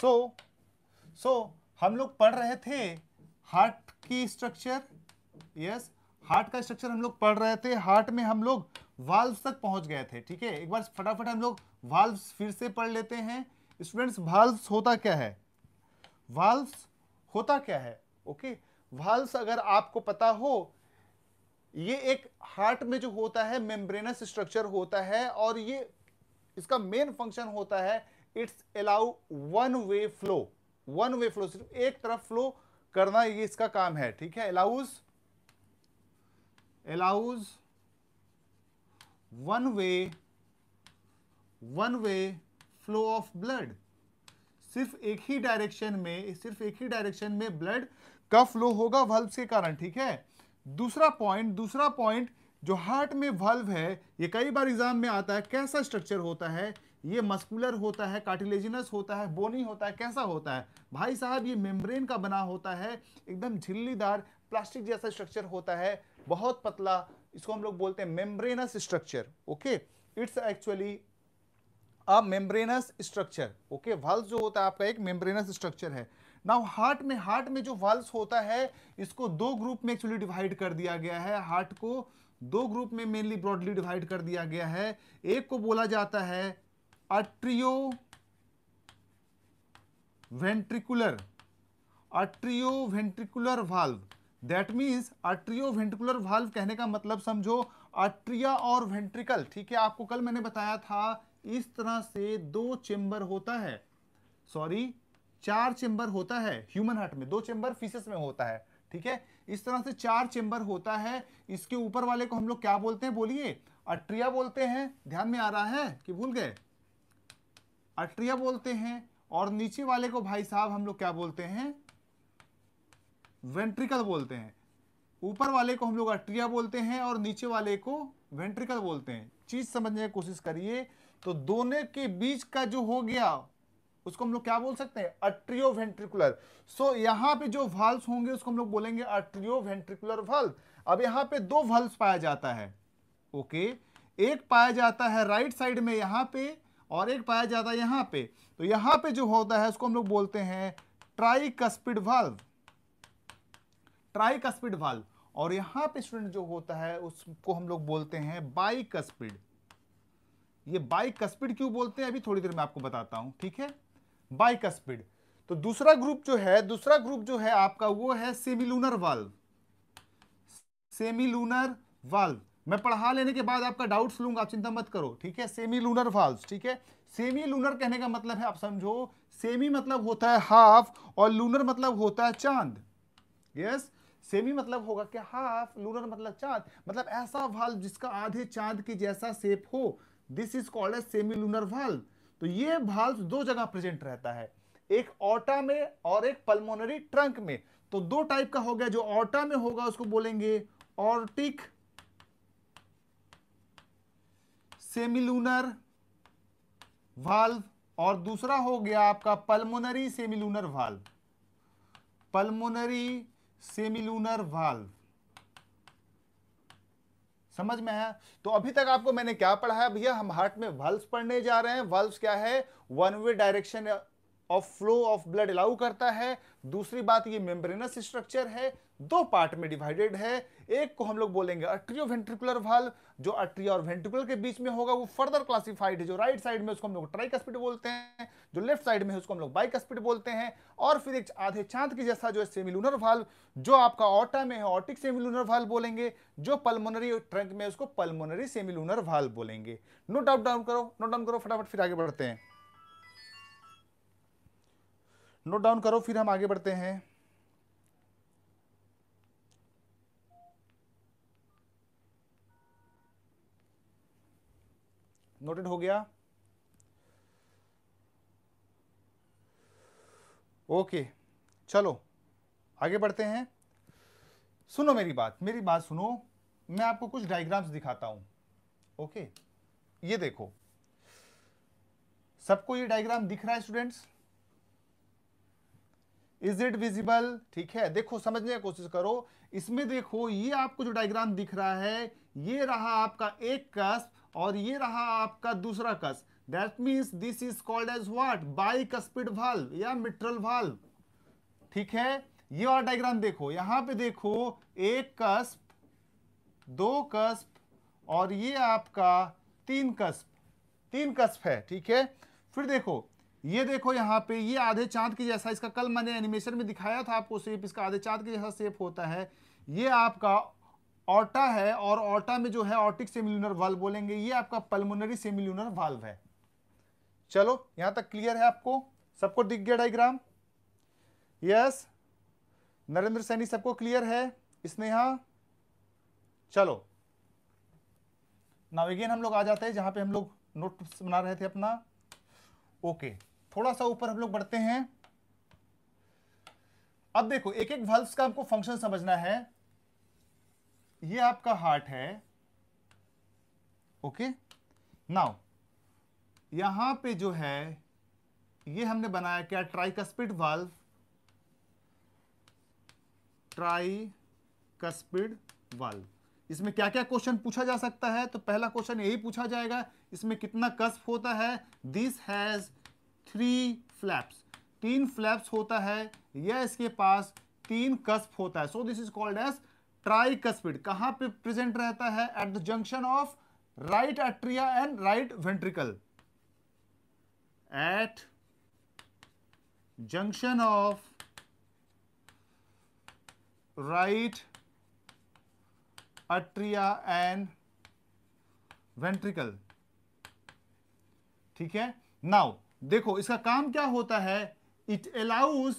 सो सो हम लोग पढ़ रहे थे हार्ट की स्ट्रक्चर यस हार्ट का स्ट्रक्चर हम लोग पढ़ रहे थे हार्ट में हम लोग वाल्व तक पहुंच गए थे ठीक है एक बार फटाफट हम लोग वाल्व फिर से पढ़ लेते हैं स्टूडेंट्स वाल्व होता क्या है वाल्व होता क्या है ओके वाल्व अगर आपको पता हो ये एक हार्ट में जो होता है मेम्ब्रेनस स्ट्रक्चर होता है और ये इसका मेन फंक्शन होता है it's allow one way flow one way flow सिर्फ एक तरफ फ्लो करना ये इसका काम है ठीक है allows allows one way one way flow of blood सिर्फ एक ही डायरेक्शन में सिर्फ एक ही डायरेक्शन में ब्लड का फ्लो होगा वल्व के कारण ठीक है दूसरा पॉइंट दूसरा पॉइंट जो हार्ट में वल्व है ये कई बार एग्जाम में आता है कैसा स्ट्रक्चर होता है ये मस्कुलर होता है कार्टिलेजिनस होता है बोनी होता है कैसा होता है भाई साहब ये मेम्ब्रेन का बना होता है एकदम झिल्लीदार प्लास्टिक जैसा स्ट्रक्चर होता है बहुत पतला इसको हम लोग बोलते हैं membranous structure okay it's actually a membranous structure okay valves जो होता है आपका एक मेम्ब्रेनस स्ट्रक्चर है नाउ हार्ट में हार्ट में जो वाल्स होता है इसको दो ग्रुप में एक्चुअली डिवाइड कर दिया गया है हार्ट को दो ग्रुप में मेनली ब्रॉडली डिवाइड कर दिया गया है एक को बोला जाता है atrioventricular valve that means ventricular valve कहने का मतलब समझो अट्रिया और वेंट्रिकल ठीक है आपको कल मैंने बताया था इस तरह से दो चेंबर होता है सॉरी चार चेंबर होता है ह्यूमन हार्ट में दो चेंबर फिशेस में होता है ठीक है इस तरह से चार चेंबर होता है इसके ऊपर वाले को हम लोग क्या बोलते हैं बोलिए अट्रिया बोलते हैं ध्यान में आ रहा है कि भूल गए अट्रिया बोलते हैं और नीचे वाले को भाई साहब हम लोग क्या बोलते हैं वेंट्रिकल बोलते हैं ऊपर वाले को हम लोग अट्रिया बोलते हैं और नीचे वाले को वेंट्रिकल बोलते हैं चीज समझने की कोशिश करिए तो दोनों के बीच का जो हो गया उसको हम लोग क्या बोल सकते हैं अट्रियो वेंट्रिकुलर सो यहां पे जो वाल्स होंगे उसको हम लोग बोलेंगे अट्रियो वेंट्रिकुलर वाल्व अब यहां पे दो वाल्व पाया जाता है ओके एक पाया जाता है राइट साइड में यहां पर और एक पाया जाता है यहां पे तो यहां पे जो होता है उसको हम लोग बोलते हैं ट्राइकस्पिड वाल्व ट्राइकस्पिड वाल्व और यहां पे स्टूडेंट जो होता है उसको हम लोग बोलते हैं बाइकस्पिड ये बाइकस्पिड क्यों बोलते हैं अभी थोड़ी देर में आपको बताता हूं ठीक है बाइकस्पिड तो दूसरा ग्रुप जो है दूसरा ग्रुप जो है आपका वो है सेमिलूनर वाल्व सेमिलूनर वाल्व मैं पढ़ा लेने के बाद आपका डाउट्स लूंगा आप चिंता मत करो ठीक है सेमी लूनर फॉल्स ठीक है सेमी लूनर कहने का मतलब है आप समझो सेमी मतलब होता है हाफ और लूनर मतलब होता है चांद यस सेमी मतलब होगा कि हाफ लूनर मतलब चांद मतलब ऐसा वाल जिसका आधे चांद की जैसा सेप हो this is called a semilunar valve तो ये वाल्व दो जगह प्रेजेंट रहता है एक ऑटा में और एक पल्मोनरी ट्रंक में तो दो टाइप का हो गया जो ऑटा में होगा उसको बोलेंगे ऑर्टिक सेमिलूनर वाल्व और दूसरा हो गया आपका pulmonary semilunar valve pulmonary semilunar valve समझ में आया तो अभी तक आपको मैंने क्या पढ़ा है भैया हम हार्ट में वाल्व पढ़ने जा रहे हैं वाल्व क्या है वन वे डायरेक्शन और फ्लो ऑफ ब्लड अलाउ करता है दूसरी बात ये मेम्ब्रेनस स्ट्रक्चर है दो पार्ट में डिवाइडेड है एक को हम लोग बोलेंगे अट्रियो वेंट्रिकुलर वाल जो अट्रिया और वेंट्रिकुलर के बीच में होगा वो फर्दर क्लासिफाइड है जो राइट साइड में उसको हम लोग ट्राइकस्पिड बोलते हैं जो लेफ्ट साइड में है उसको हम लोग बाइकस्पिड बोलते हैं और फिर एक आधे चांद की जैसा जो है सेमिलूनर वाल जो आपका ऑटा में है ऑटिक सेमिलूनर वाल बोलेंगे जो पल्मोनरी ट्रंक में उसको पल्मोनरी सेमिलूनर वाल बोलेंगे नोट डाउट डाउन करो नोट डाउन करो फटाफट फिर आगे बढ़ते हैं नोट डाउन करो फिर हम आगे बढ़ते हैं नोटेड हो गया ओके चलो आगे बढ़ते हैं सुनो मेरी बात मेरी बात सुनो मैं आपको कुछ डायग्राम्स दिखाता हूं ओके ये देखो सबको ये डायग्राम दिख रहा है स्टूडेंट्स इज इट विजिबल ठीक है देखो समझने की कोशिश करो इसमें देखो ये आपको जो डायग्राम दिख रहा है ये रहा आपका एक कस और ये रहा आपका दूसरा cusp that means this is called as what bicuspid valve या मिट्रल वाल्व ठीक है ये और डायग्राम देखो यहां पे देखो एक कस्प दो कस्प और ये आपका तीन कस्प तीन कस्प है ठीक है फिर देखो ये देखो यहाँ पे ये आधे चांद की जैसा इसका कल मैंने एनिमेशन में दिखाया था आपको सेप इसका आधे चांद की जैसा सेप होता है ये आपका ऑटा है और ऑटा में जो है ऑटिक सेमिल्यूनर वाल्व बोलेंगे ये आपका पल्मोनरी सेमिल्यूनर वाल्व है चलो यहां तक क्लियर है आपको सबको दिख गया डायग्राम यस नरेंद्र सैनी सबको क्लियर है स्नेहा चलो नाविगेन हम लोग आ जाते हैं जहां पे हम लोग नोट्स बना रहे थे अपना ओके थोड़ा सा ऊपर हम लोग बढ़ते हैं अब देखो एक एक वाल्व्स का हमको फंक्शन समझना है ये आपका हार्ट है ओके नाउ यहां पे जो है ये हमने बनाया क्या ट्राइकस्पिड वाल्व कस्पिड वाल्व इसमें क्या क्या क्वेश्चन पूछा जा सकता है तो पहला क्वेश्चन यही पूछा जाएगा इसमें कितना कस्प होता है दिस हैज़ थ्री फ्लैप्स तीन फ्लैप्स होता है या इसके पास तीन कस्प होता है so this is called as tricuspid कहां पे प्रेजेंट रहता है at the junction of right atria and right ventricle at junction of right atria and ventricle ठीक है नाउ देखो इसका काम क्या होता है it allows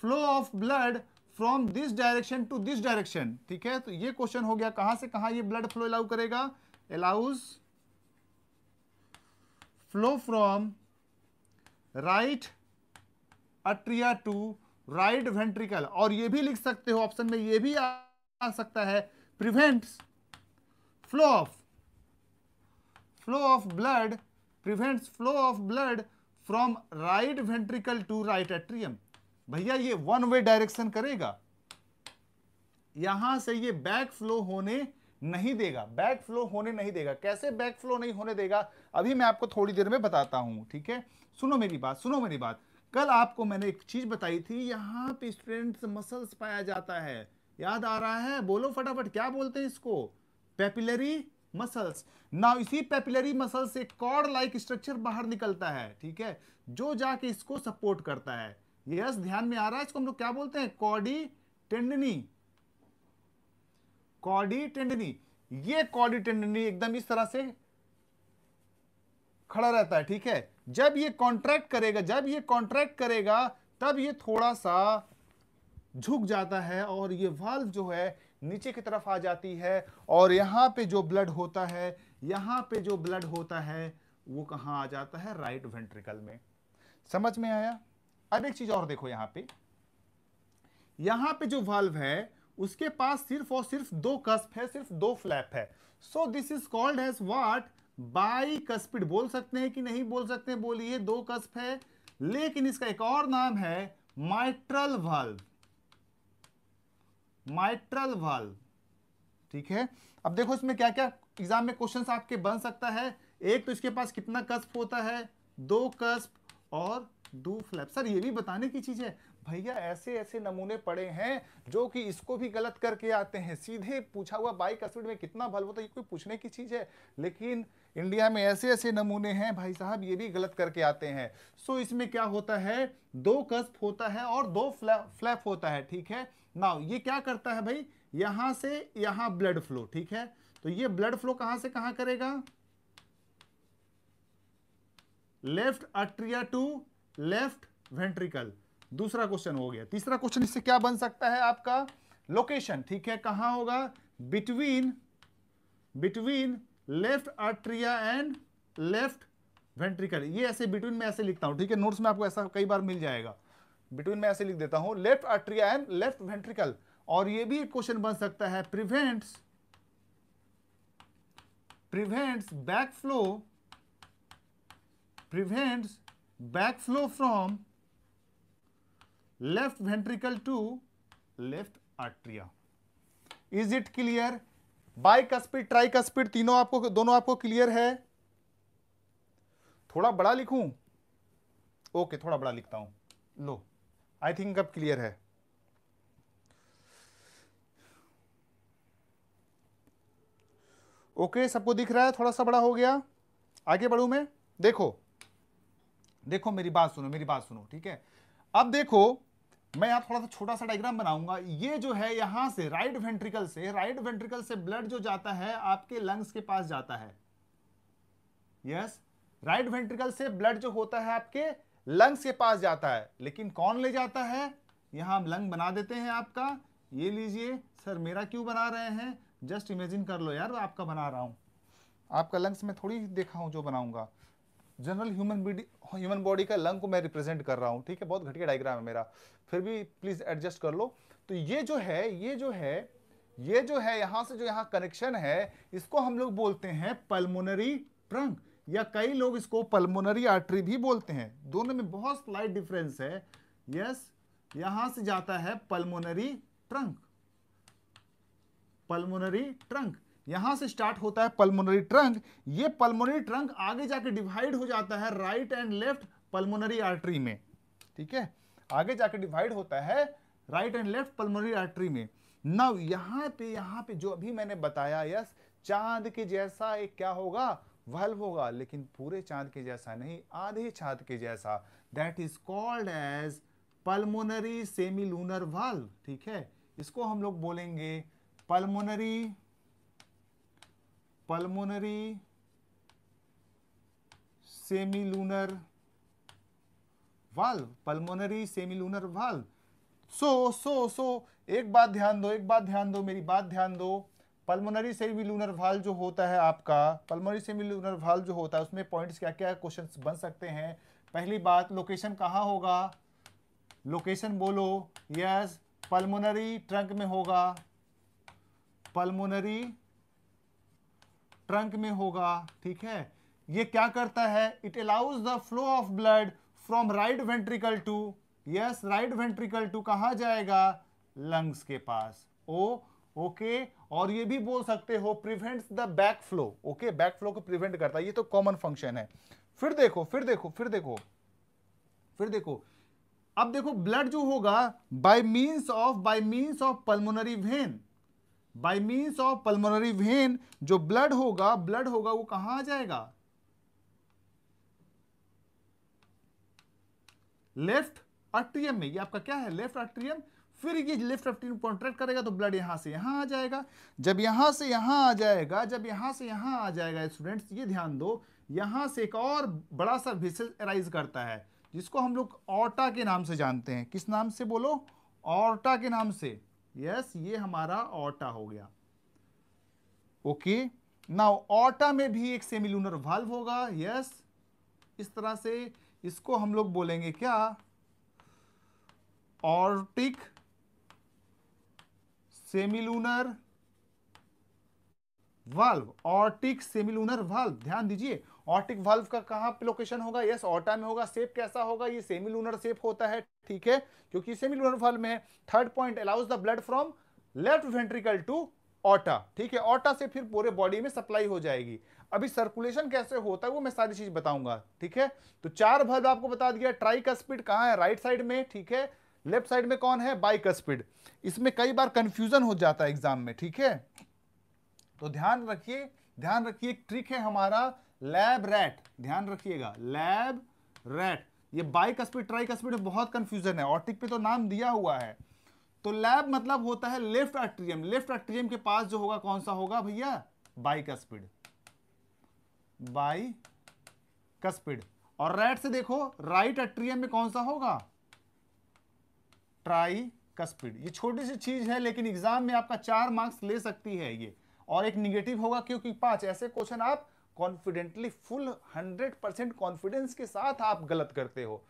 flow of blood from this direction to this direction ठीक है तो ये क्वेश्चन हो गया कहां से कहां ये ब्लड फ्लो अलाउ करेगा allows flow from right atria to right ventricle और ये भी लिख सकते हो ऑप्शन में ये भी आ, आ सकता है prevents flow of flow of blood prevents flow of blood from right ventricle to right atrium भैया ये वन वे डायरेक्शन करेगा यहां से ये बैक फ्लो होने नहीं देगा बैक फ्लो होने नहीं देगा कैसे बैक फ्लो नहीं होने देगा अभी मैं आपको थोड़ी देर में बताता हूं ठीक है सुनो मेरी बात सुनो मेरी बात कल आपको मैंने एक चीज बताई थी यहां पे स्टूडेंट मसल्स पाया जाता है याद आ रहा है बोलो फटाफट क्या बोलते हैं इसको पेपिलरी मसल्स ना इसी पेपिलरी मसल से कॉर्ड लाइक स्ट्रक्चर बाहर निकलता है ठीक है जो जाके इसको सपोर्ट करता है यस ध्यान में आ रहा है इसको हम लोग क्या बोलते हैं कॉडी टेंडनी कॉडी टेंडनी ये कॉडी टेंडनी एकदम इस तरह से खड़ा रहता है ठीक है जब ये कॉन्ट्रैक्ट करेगा जब ये कॉन्ट्रैक्ट करेगा तब ये थोड़ा सा झुक जाता है और ये वाल्व जो है नीचे की तरफ आ जाती है और यहाँ पे जो ब्लड होता है यहाँ पे जो ब्लड होता है वो कहाँ आ जाता है राइट वेंट्रिकल में समझ में आया अब एक चीज और देखो यहाँ पे यहाँ पे जो वाल्व है उसके पास सिर्फ और सिर्फ दो कस्प है सिर्फ दो फ्लैप है so this is called as what bicuspid बोल सकते हैं कि नहीं बोल सकते बोलिए दो कस्प है लेकिन इसका एक और नाम है माइट्रल वाल्व माइट्रल वाल ठीक है अब देखो इसमें क्या क्या एग्जाम में क्वेश्चन आपके बन सकता है एक तो इसके पास कितना कस्प होता है दो कस्प और दो फ्लैप सर ये भी बताने की चीज है भैया ऐसे ऐसे नमूने पड़े हैं जो कि इसको भी गलत करके आते हैं सीधे पूछा हुआ बाइक स्पीड में कितना भल होता है ये कोई पूछने की चीज़ है लेकिन इंडिया में ऐसे ऐसे नमूने हैं भाई साहब ये भी गलत करके आते हैं सो इसमें क्या होता है दो कस्प होता है और दो फ्लैप होता है ठीक है नाउ ये क्या करता है भाई यहां से यहां ब्लड फ्लो ठीक है तो ये ब्लड फ्लो कहां से कहां करेगा left atria to left ventricle दूसरा क्वेश्चन हो गया तीसरा क्वेश्चन इससे क्या बन सकता है आपका लोकेशन ठीक है कहा होगा between between left atria and left ventricle ये ऐसे बिटवीन में ऐसे लिखता हूं ठीक है नोट्स में आपको ऐसा कई बार मिल जाएगा बिटवीन में ऐसे लिख देता हूं left atria and left ventricle और ये भी एक क्वेश्चन बन सकता है prevents prevents flow prevents back flow from to left to is it clear it clear bicuspid tricuspid तीनों आपको दोनों आपको क्लियर है थोड़ा बड़ा लिखूं ओके थोड़ा बड़ा लिखता हूं लो आई थिंक अब क्लियर है ओके सबको दिख रहा है थोड़ा सा बड़ा हो गया आगे बढ़ू मैं देखो देखो मेरी बात सुनो मेरी बात सुनो ठीक है अब देखो मैं यहाँ थोड़ा सा छोटा सा डायग्राम बनाऊंगा ये जो है यहाँ से राइट वेंट्रिकल से राइट वेंट्रिकल से ब्लड जो जाता है आपके लंग्स के पास जाता है यस राइट वेंट्रिकल से ब्लड जो होता है आपके लंग्स के पास जाता है लेकिन कौन ले जाता है यहां हम लंग बना देते हैं आपका ये लीजिए सर मेरा क्यों बना रहे हैं जस्ट इमेजिन कर लो यार आपका बना रहा हूं आपका लंग्स में थोड़ी देखा हूं जो बनाऊंगा जनरल ह्यूमन ह्यूमन बॉडी का लंग को मैं रिप्रेजेंट कर रहा हूँ ठीक है बहुत घटिया डायग्राम है मेरा फिर भी प्लीज़ एडजस्ट कर लो तो ये जो है ये जो है ये जो है यहां से जो यहाँ कनेक्शन है इसको हम लोग बोलते हैं पल्मोनरी ट्रंक या कई लोग इसको पल्मोनरी आर्टरी भी बोलते हैं दोनों में बहुत स्लाइट डिफरेंस है यस यहां से जाता है पल्मोनरी ट्रंक पल्मोनरी ट्रंक यहां से स्टार्ट होता है पल्मोनरी ट्रंक ये पल्मोनरी ट्रंक आगे जाके डिवाइड हो जाता है right and left pulmonary artery में ठीक है आगे जाके डिवाइड होता है right and left pulmonary artery में नव यहाँ पे यहाँ पे जो अभी मैंने बताया यस चांद के जैसा एक क्या होगा वल्व होगा लेकिन पूरे चांद के जैसा नहीं आधे चांद के जैसा that is called as pulmonary semilunar valve ठीक है इसको हम लोग बोलेंगे pulmonary pulmonary semilunar valve pulmonary semilunar valve so so so एक बात ध्यान दो एक बात ध्यान दो मेरी बात ध्यान दो पल्मोनरी सेमिलूनर वाल जो होता है आपका पल्मोनरी सेमिलूनर वाल जो होता है उसमें पॉइंट्स क्या क्या क्वेश्चंस बन सकते हैं पहली बात लोकेशन कहाँ होगा लोकेशन बोलो यस पल्मोनरी ट्रंक में होगा पल्मोनरी ट्रंक में होगा ठीक है ये क्या करता है it allows the flow of blood from right ventricle to yes right ventricle to कहा जाएगा लंग्स के पास ओ ओके okay, और ये भी बोल सकते हो prevents the back flow okay back flow को प्रिवेंट करता है ये तो कॉमन फंक्शन है फिर देखो फिर देखो फिर देखो फिर देखो अब देखो ब्लड जो होगा by means of by means of pulmonary vein by means of pulmonary vein जो ब्लड होगा ब्लड होगा वो कहां आ जाएगा लेफ्ट आर्ट्रियम में ये आपका क्या है लेफ्ट आर्ट्रियम फिर ये लेफ्ट आर्ट्रियम कॉन्ट्रैक्ट करेगा तो ब्लड यहां से यहां आ जाएगा जब यहां से यहां आ जाएगा जब यहां से यहां आ जाएगा स्टूडेंट्स ये ध्यान दो यहां से एक और बड़ा सा विसेल अराइज करता है जिसको हम लोग ऑर्टा के नाम से जानते हैं किस नाम से बोलो ऑर्टा के नाम से यस ये हमारा ऑटा हो गया ओके नाउ ऑटा में भी एक सेमिलूनर वाल्व होगा यस yes, इस तरह से इसको हम लोग बोलेंगे क्या aortic semilunar valve aortic semilunar valve ध्यान दीजिए ऑर्टिक वाल्व का कहां पे लोकेशन होगा यस ऑर्टा में होगा सेप कैसा होगा ये सेमिलूनर सेप होता है ठीक है क्योंकि सेमिलूनर वाल्व में है third point allows the blood from left ventricle to aorta ठीक है ऑटा से फिर पूरे बॉडी में सप्लाई हो जाएगी अभी सर्कुलेशन कैसे होता है वो मैं सारी चीज बताऊंगा ठीक है तो चार वाल्व आपको बता दिया ट्राई का स्पीड कहाँ है राइट साइड में ठीक है लेफ्ट साइड में कौन है बाइक स्पीड इसमें कई बार कंफ्यूजन हो जाता है एग्जाम में ठीक है तो ध्यान रखिए ध्यान रखिए ट्रिक है हमारा लैब रैट ध्यान रखिएगा लैब रैट ये बाइक स्पीड ट्राइक स्पीड में बहुत कंफ्यूजन है ऑटिक पे तो नाम दिया हुआ है तो लैब मतलब होता है लेफ्ट एट्रियम लेफ्ट एट्रियम के पास जो होगा कौन सा होगा भैया बाइक स्पीड बाई स्पीड और रेट से देखो राइट एट्रियम में कौन सा होगा ट्राई कस्पीड ये छोटी सी चीज है लेकिन एग्जाम में आपका चार मार्क्स ले सकती है ये और एक निगेटिव होगा क्योंकि पांच ऐसे क्वेश्चन आप confidently full hundred percent confidence के साथ आप गलत करते हो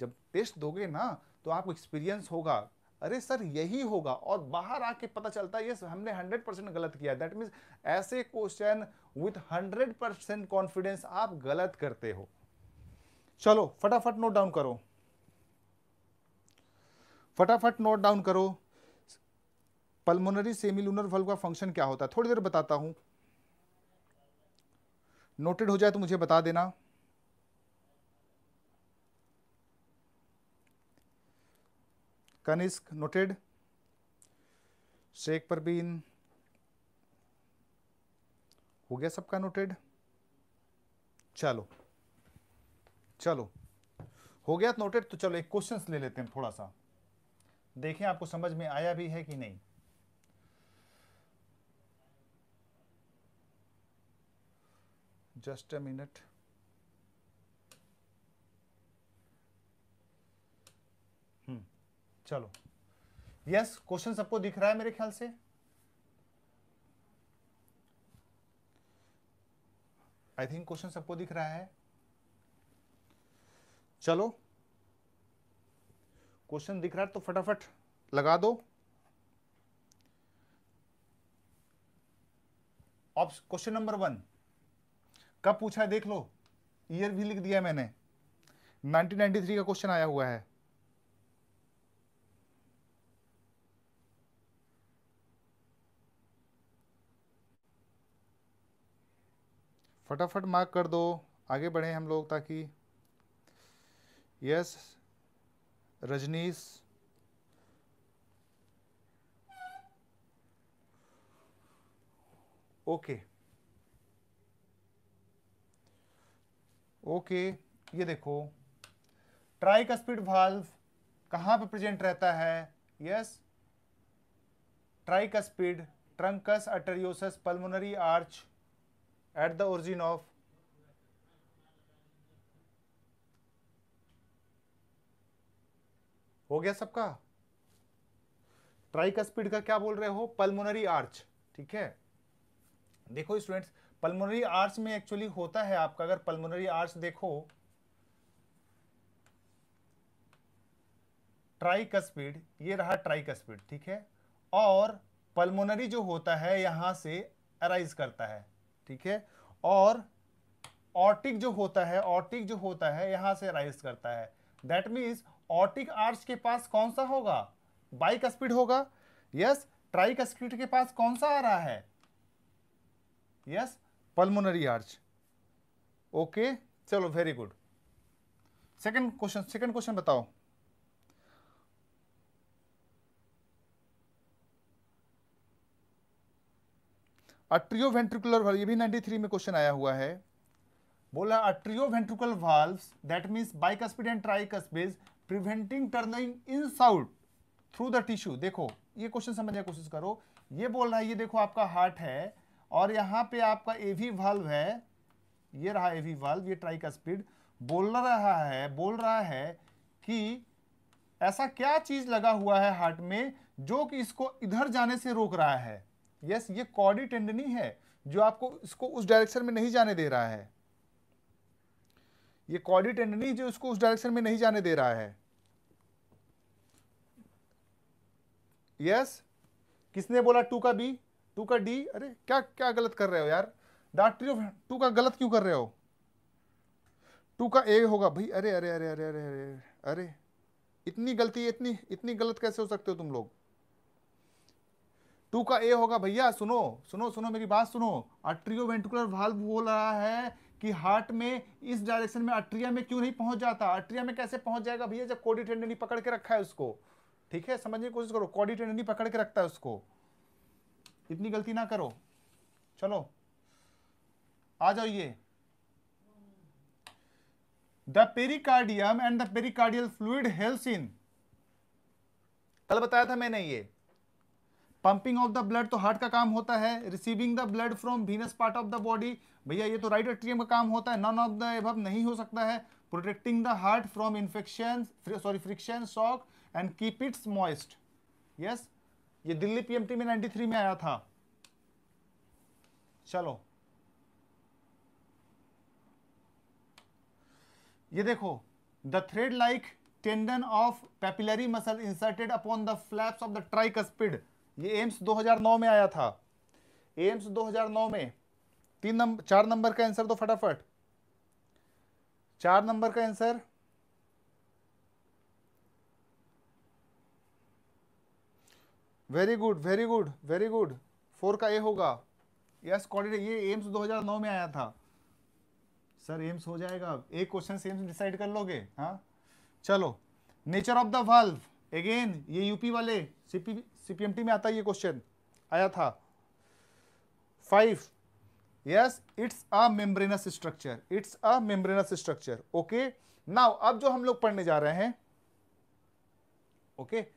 जब टेस्ट दोगे ना तो आपको एक्सपीरियंस होगा अरे सर यही होगा और बाहर आके पता चलता है यस हमने 100 परसेंट गलत किया दैट मीन्स ऐसे क्वेश्चन विथ 100 परसेंट कॉन्फिडेंस आप गलत करते हो चलो फटाफट नोट डाउन करो फटाफट नोट डाउन करो पल्मोनरी सेमिलूनर वल्व का फंक्शन क्या होता है थोड़ी देर बताता हूं नोटेड हो जाए तो मुझे बता देना कनिष्क नोटेड शेख परवीन हो गया सबका नोटेड चलो चलो हो गया नोटेड तो चलो एक क्वेश्चन ले लेते हैं थोड़ा सा देखें आपको समझ में आया भी है कि नहीं just a minute. Hmm. चलो यस क्वेश्चन सबको दिख रहा है मेरे ख्याल से आई थिंक क्वेश्चन सबको दिख रहा है चलो क्वेश्चन दिख रहा है तो फटाफट लगा दो क्वेश्चन नंबर वन कब पूछा है देख लो ईयर भी लिख दिया मैंने 1993 का क्वेश्चन आया हुआ है फटाफट मार्क कर दो आगे बढ़े हम लोग ताकि yes Rajneesh okay okay. Okay ये देखो ट्राई का स्पीड वाल्व कहाँ पे प्रेजेंट रहता है yes tricuspid truncus arteriosus pulmonary arch at the origin of हो गया सबका ट्राई का स्पीड का क्या बोल रहे हो पल्मोनरी आर्च ठीक है देखो स्टूडेंट्स पल्मोनरी आर्ट्स में एक्चुअली होता है आपका अगर पल्मोनरी आर्ट्स देखो ट्राइकस्पिड ये रहा ट्राइकस्पिड ठीक है और पल्मोनरी जो होता है यहां से अराइज करता है ठीक है और ऑर्टिक जो होता है ऑर्टिक जो होता है यहां से अराइज करता है दैट मीन्स ऑर्टिक आर्ट्स के पास कौन सा होगा बाइक स्पीड होगा यस ट्राइक स्पीड के पास कौन सा आ रहा है यस पल्मोनरी आर्च ओके चलो very good second question second question बताओ अट्रियो वेंट्रिकुलर वाल ये भी 93 में क्वेश्चन आया हुआ है बोला atrioventricular valves that means bicuspid and tricuspid preventing turning इन साउट थ्रू द टिश्यू देखो ये क्वेश्चन समझने की कोशिश करो ये बोल रहा है ये देखो आपका हार्ट है और यहाँ पे आपका एवी वाल्व है ये रहा एवी वाल्व ये ट्राई का स्पीड बोल रहा है बोल रहा है कि ऐसा क्या चीज लगा हुआ है हार्ट में जो कि इसको इधर जाने से रोक रहा है यस ये कॉडी टेंडनी है जो आपको इसको उस डायरेक्शन में नहीं जाने दे रहा है ये कॉडी टेंडनी जो इसको उस डायरेक्शन में नहीं जाने दे रहा है यस किसने बोला टू का बी टू का डी अरे क्या क्या गलत कर रहे हो यार डॉट ट्री ऑफ टू का गलत क्यों कर रहे हो टू का ए होगा भाई अरे अरे अरे अरे अरे अरे अरे इतनी गलती इतनी इतनी गलत कैसे हो सकते हो तुम लोग टू का ए होगा भैया सुनो सुनो सुनो मेरी बात सुनो अट्रियो वेंटिकुलर वाल्व बोल रहा है कि हार्ट में इस डायरेक्शन में अट्रिया में क्यों नहीं पहुंच जाता अट्रिया में कैसे पहुंच जाएगा भैया जब कोडी टेंडनी पकड़ के रखा है उसको ठीक है समझने की कोशिश करो कोडी टेंडनी पकड़ के रखता है उसको इतनी गलती ना करो चलो आ जाओ ये the pericardium and the pericardial fluid helps in कल बताया था मैंने ये पंपिंग ऑफ द ब्लड तो हार्ट का काम होता है receiving the blood from venous part of the body भैया ये तो राइट एट्रियम का काम होता है नॉन ऑफ द एभव नहीं हो सकता है protecting the heart from infection sorry friction shock and keep its moist yes ये दिल्ली पीएमटी में 93 में आया था चलो ये देखो the thread like tendon of papillary muscle inserted upon the flaps of the tricuspid ये एम्स 2009 में आया था एम्स 2009 में तीन नंबर चार नंबर का आंसर दो फटाफट चार नंबर का answer very good very good very good four का ए होगा यस क्वालिटी ये एम्स 2009 में आया था सर एम्स हो जाएगा एक क्वेश्चन सेम्स डिसाइड कर लोगे हाँ चलो nature of the valve again ये यूपी वाले सीपी सीपीएमटी में आता ये क्वेश्चन आया था five yes it's a membranous structure it's a membranous structure okay now अब जो हम लोग पढ़ने जा रहे हैं ओके okay?